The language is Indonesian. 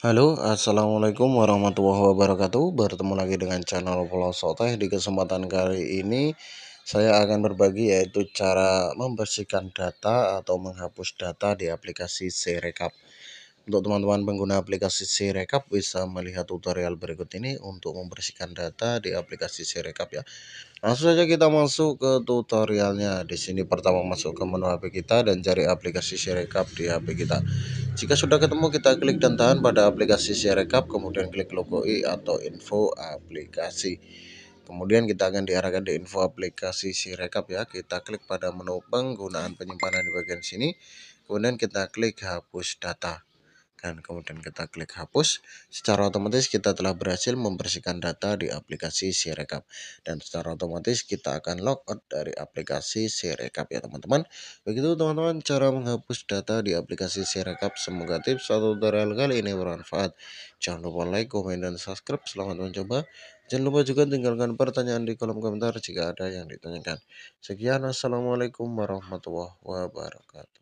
Halo, Assalamualaikum warahmatullahi wabarakatuh Bertemu lagi dengan channel Pulau Soteh Di kesempatan kali ini Saya akan berbagi yaitu cara membersihkan data atau menghapus data di aplikasi Serekap untuk teman-teman pengguna aplikasi Sirekap bisa melihat tutorial berikut ini untuk membersihkan data di aplikasi Sirekap ya. Langsung saja kita masuk ke tutorialnya. Di sini pertama masuk ke menu HP kita dan cari aplikasi Sirekap di HP kita. Jika sudah ketemu kita klik dan tahan pada aplikasi Sirekap kemudian klik logo i atau info aplikasi. Kemudian kita akan diarahkan di info aplikasi Sirekap ya. Kita klik pada menu penggunaan penyimpanan di bagian sini. Kemudian kita klik hapus data dan kemudian kita klik hapus secara otomatis kita telah berhasil membersihkan data di aplikasi Sirekap dan secara otomatis kita akan logout dari aplikasi Sirekap ya teman-teman begitu teman-teman cara menghapus data di aplikasi Sirekap semoga tips atau tutorial kali ini bermanfaat jangan lupa like, komen, dan subscribe selamat mencoba Jangan lupa juga tinggalkan pertanyaan di kolom komentar jika ada yang ditanyakan. Sekian, Assalamualaikum warahmatullahi wabarakatuh.